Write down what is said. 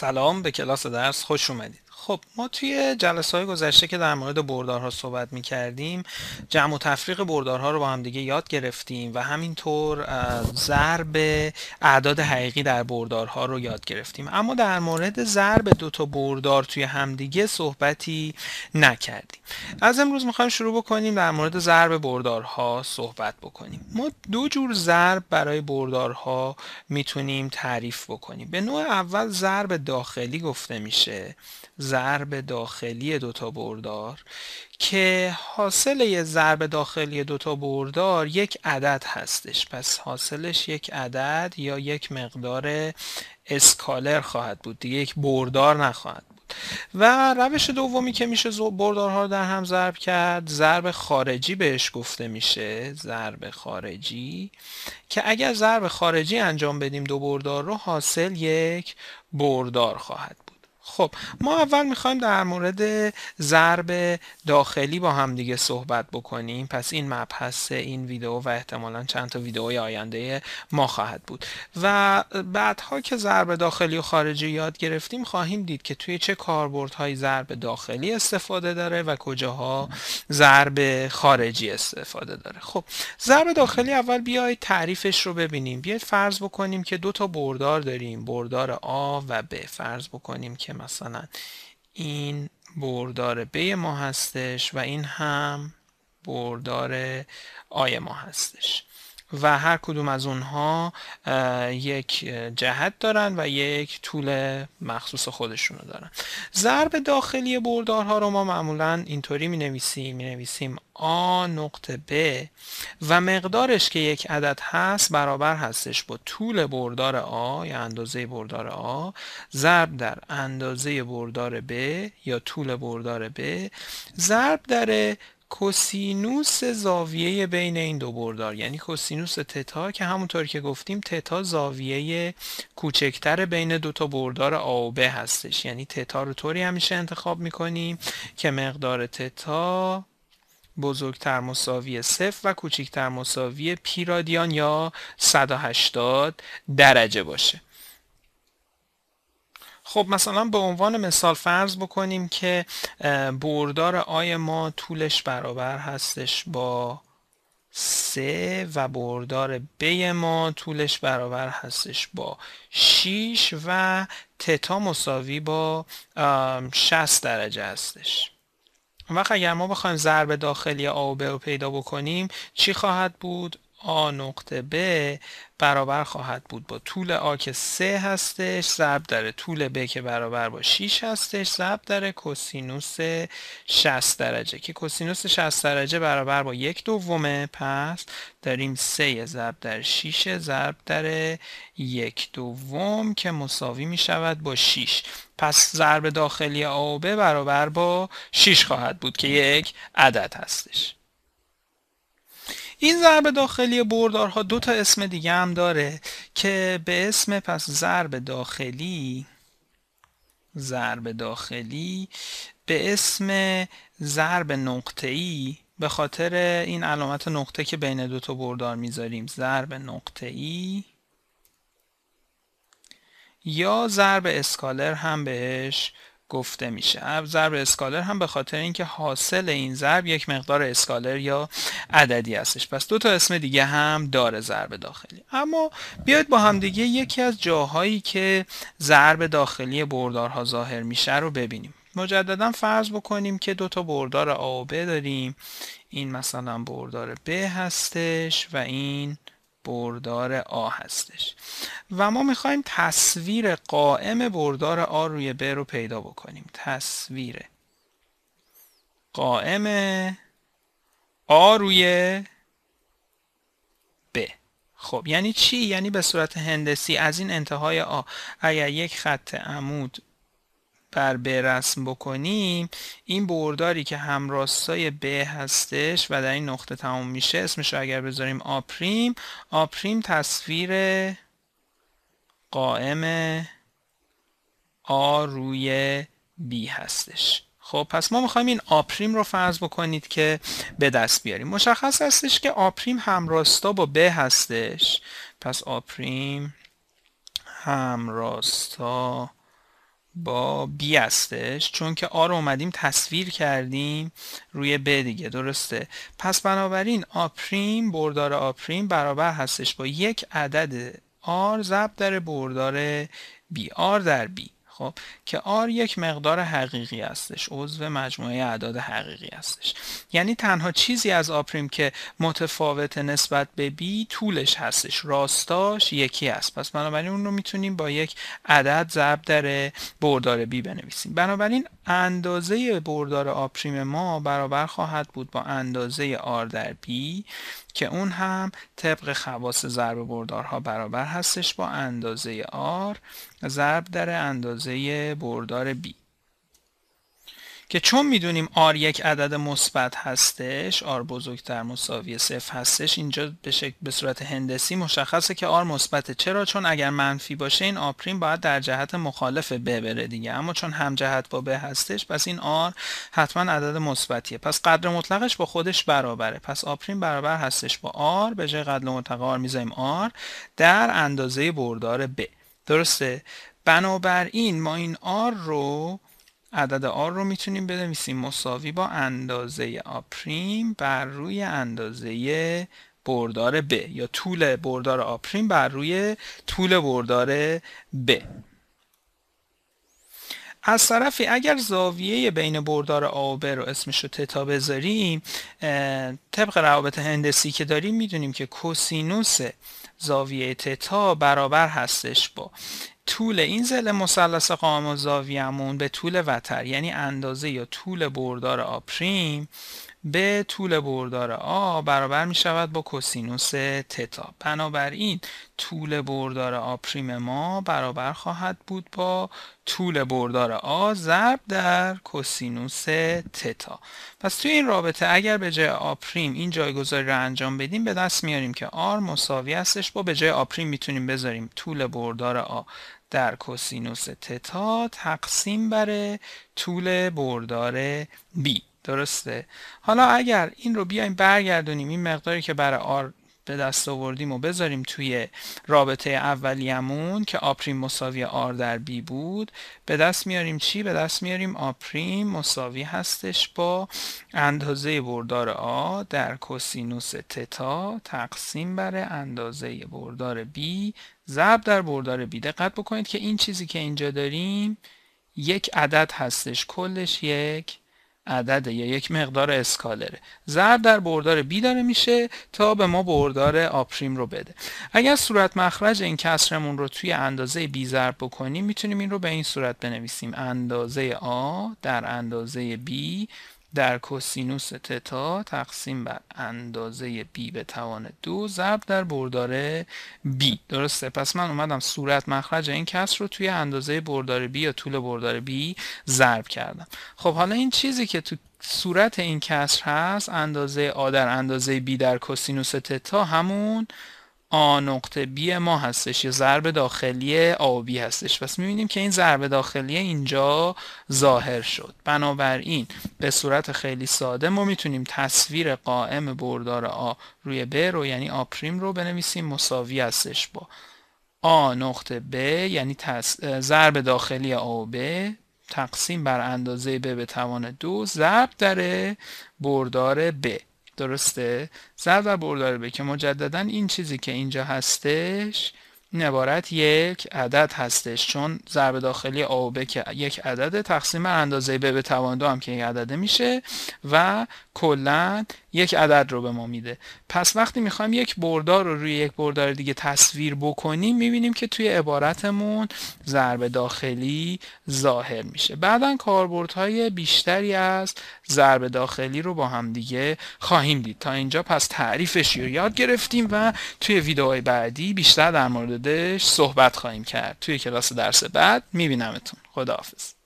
سلام به کلاس درس خوش اومدید خب ما توی جلسه های گذشته که در مورد بردارها صحبت می کردیم جمع و تفریق بردارها رو با هم دیگه یاد گرفتیم و همینطور ضرب اعداد حقیقی در بردارها رو یاد گرفتیم اما در مورد ضرب دو تا بردار توی همدیگه صحبتی نکردیم از امروز میخوایم شروع بکنیم در مورد ضرب بردارها صحبت بکنیم ما دو جور ضرب برای بردارها میتونیم تعریف بکنیم به نوع اول ضرب داخلی گفته میشه ضرب داخلی دوتا بردار که حاصل یه ضرب داخلی دوتا بردار یک عدد هستش پس حاصلش یک عدد یا یک مقدار اسکالر خواهد بود دیگه یک بردار نخواهد بود و روش دومی که میشه بردارها رو در هم ضرب کرد ضرب خارجی بهش گفته میشه ضرب خارجی که اگر ضرب خارجی انجام بدیم دو بردار رو حاصل یک بردار خواهد بود خب ما اول میخوایم در مورد ضرب داخلی با هم دیگه صحبت بکنیم پس این مبحث این ویدیو و احتمالا چند تا ویدئوی آینده ما خواهد بود و بعدها که ضرب داخلی و خارجی یاد گرفتیم خواهیم دید که توی چه کاربردهایی ضرب داخلی استفاده داره و کجاها ضرب خارجی استفاده داره خب ضرب داخلی اول بیایید تعریفش رو ببینیم بیایید فرض بکنیم که دو تا بردار داریم بردار آ و B فرض بکنیم که مثلا این بردار بی ما هستش و این هم بردار آی ما هستش و هر کدوم از اونها یک جهت دارن و یک طول مخصوص خودشون رو دارن ضرب داخلی بردارها رو ما معمولا اینطوری می نویسیم می نویسیم a نقطه b و مقدارش که یک عدد هست برابر هستش با طول بردار a یا اندازه بردار a ضرب در اندازه بردار b یا طول بردار b ضرب در کوسینوس زاویه بین این دو بردار یعنی کوسینوس تتا که همونطور که گفتیم تتا زاویه کوچکتر بین دو تا بردار آ و هستش یعنی تتا رو طوری همیشه انتخاب میکنیم که مقدار تتا بزرگتر مساوی صفر و کوچکتر مساوی پی رادیان یا 180 درجه باشه خب مثلا به عنوان مثال فرض بکنیم که بردار آی ما طولش برابر هستش با سه و بردار ب ما طولش برابر هستش با 6 و تتا مساوی با 60 درجه هستش وقت اگر ما بخوایم ضرب داخلی آ و ب رو پیدا بکنیم چی خواهد بود؟ آ نقطه ب برابر خواهد بود با طول آ که 3 هستش ضرب در طول ب که برابر با 6 هستش ضرب در کسینوس 60 درجه که کسینوس 60 درجه برابر با یک دومه پس داریم 3 ضرب در 6 ضرب در یک دوم که مساوی می شود با 6 پس ضرب داخلی آ و ب برابر با 6 خواهد بود که یک عدد هستش این ضرب داخلی بردارها دو تا اسم دیگه هم داره که به اسم پس ضرب داخلی ضرب داخلی به اسم ضرب نقطه‌ای به خاطر این علامت نقطه که بین دو تا بردار میذاریم ضرب نقطه‌ای یا ضرب اسکالر هم بهش گفته میشه ضرب اسکالر هم به خاطر اینکه حاصل این ضرب یک مقدار اسکالر یا عددی هستش پس دو تا اسم دیگه هم داره ضرب داخلی اما بیاید با هم دیگه یکی از جاهایی که ضرب داخلی بردارها ظاهر میشه رو ببینیم مجددا فرض بکنیم که دو تا بردار A و B داریم این مثلا بردار B هستش و این بردار آ هستش و ما میخوایم تصویر قائم بردار آ روی ب رو پیدا بکنیم تصویر قائم آ روی ب خب یعنی چی؟ یعنی به صورت هندسی از این انتهای آ اگر یک خط عمود بر به رسم بکنیم این برداری که همراستای ب هستش و در این نقطه تمام میشه اسمش اگر بذاریم آ پریم آ پریم تصویر قائم آ روی B هستش خب پس ما میخوایم این آپریم رو فرض بکنید که به دست بیاریم مشخص هستش که آپریم همراستا با ب هستش پس آپریم همراستا با بی هستش چون که آ رو اومدیم تصویر کردیم روی ب دیگه درسته پس بنابراین آپریم بردار آپریم برابر هستش با یک عدد آر ضرب در بردار بی آر در بی خب که آر یک مقدار حقیقی هستش عضو مجموعه اعداد حقیقی هستش یعنی تنها چیزی از آپریم که متفاوت نسبت به بی طولش هستش راستاش یکی است. پس بنابراین اون رو میتونیم با یک عدد ضرب در بردار بی بنویسیم بنابراین اندازه بردار آپریم ما برابر خواهد بود با اندازه آر در بی که اون هم طبق خواص ضرب بردارها برابر هستش با اندازه R ضرب در اندازه بردار B که چون میدونیم R یک عدد مثبت هستش آر بزرگتر مساوی صفر هستش اینجا به, شکل به صورت هندسی مشخصه که آر مثبته چرا چون اگر منفی باشه این A' باید در جهت مخالف B بره دیگه اما چون همجهت با B هستش پس این آر حتما عدد مثبتیه پس قدر مطلقش با خودش برابره پس A' برابر هستش با آر. به جای قدر مطلق آر میذاریم R در اندازه بردار B درسته بنابراین ما این آر رو عدد R رو میتونیم بنویسیم مساوی با اندازه آپریم بر روی اندازه بردار B یا طول بردار آپریم بر روی طول بردار B از طرفی اگر زاویه بین بردار A و رو اسمش رو تتا بذاریم طبق روابط هندسی که داریم میدونیم که کوسینوس زاویه تتا برابر هستش با طول این زل مثلث قام و زاویهمون به طول وتر یعنی اندازه یا طول بردار آپریم به طول بردار آ برابر می شود با کوسینوس تتا بنابراین طول بردار آ پریم ما برابر خواهد بود با طول بردار آ ضرب در کوسینوس تتا پس توی این رابطه اگر به جای آ پریم این جایگذاری رو انجام بدیم به دست میاریم که آر مساوی هستش با به جای آ پریم میتونیم بذاریم طول بردار آ در کوسینوس تتا تقسیم بر طول بردار بی درسته حالا اگر این رو بیایم برگردونیم این مقداری که برای آر به دست آوردیم و بذاریم توی رابطه اولیمون که آپریم مساوی آر در بی بود به دست میاریم چی؟ به دست میاریم آپریم مساوی هستش با اندازه بردار آ در کوسینوس تتا تقسیم بر اندازه بردار بی ضرب در بردار بی دقت بکنید که این چیزی که اینجا داریم یک عدد هستش کلش یک عدد یا یک مقدار اسکالره زرد در بردار بی داره میشه تا به ما بردار آپریم رو بده اگر صورت مخرج این کسرمون رو توی اندازه بی ضرب بکنیم میتونیم این رو به این صورت بنویسیم اندازه آ در اندازه بی در کوسینوس تتا تقسیم بر اندازه بی به توان دو ضرب در برداره بی درسته پس من اومدم صورت مخرج این کسر رو توی اندازه بردار بی یا طول بردار بی ضرب کردم خب حالا این چیزی که تو صورت این کسر هست اندازه آ در اندازه بی در کوسینوس تتا همون آ نقطه B ما هستش یا ضرب داخلی آبی هستش پس میبینیم که این ضرب داخلی اینجا ظاهر شد بنابراین به صورت خیلی ساده ما میتونیم تصویر قائم بردار آ روی B رو یعنی آ پریم رو بنویسیم مساوی هستش با آ نقطه B یعنی ضرب داخلی آب و B تقسیم بر اندازه B به توان دو ضرب در بردار B درسته و بردار به که مجددا این چیزی که اینجا هستش این عبارت یک عدد هستش چون ضرب داخلی آبه که یک عدد تقسیم اندازه به به توان دو هم که یک عدده میشه و کلا یک عدد رو به ما میده پس وقتی میخوایم یک بردار رو روی یک بردار دیگه تصویر بکنیم میبینیم که توی عبارتمون ضرب داخلی ظاهر میشه بعدا کاربردهای بیشتری از ضرب داخلی رو با هم دیگه خواهیم دید تا اینجا پس تعریفش رو یاد گرفتیم و توی ویدئوهای بعدی بیشتر در مورد موردش صحبت خواهیم کرد توی کلاس درس بعد میبینمتون خداحافظ